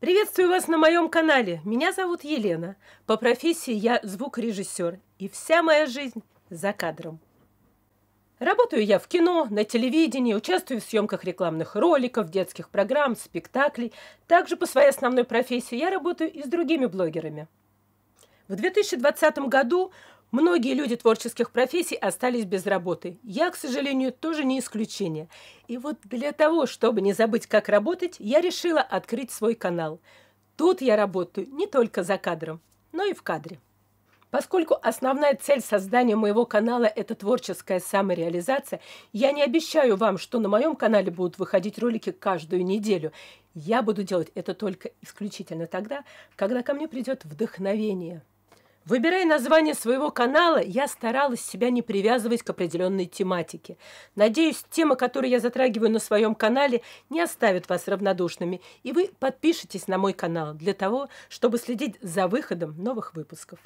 Приветствую вас на моем канале. Меня зовут Елена. По профессии я звукорежиссер, и вся моя жизнь за кадром. Работаю я в кино, на телевидении, участвую в съемках рекламных роликов, детских программ, спектаклей. Также по своей основной профессии я работаю и с другими блогерами. В 2020 году Многие люди творческих профессий остались без работы. Я, к сожалению, тоже не исключение. И вот для того, чтобы не забыть, как работать, я решила открыть свой канал. Тут я работаю не только за кадром, но и в кадре. Поскольку основная цель создания моего канала – это творческая самореализация, я не обещаю вам, что на моем канале будут выходить ролики каждую неделю. Я буду делать это только исключительно тогда, когда ко мне придет вдохновение – Выбирая название своего канала, я старалась себя не привязывать к определенной тематике. Надеюсь, тема, которую я затрагиваю на своем канале, не оставит вас равнодушными, и вы подпишетесь на мой канал для того, чтобы следить за выходом новых выпусков.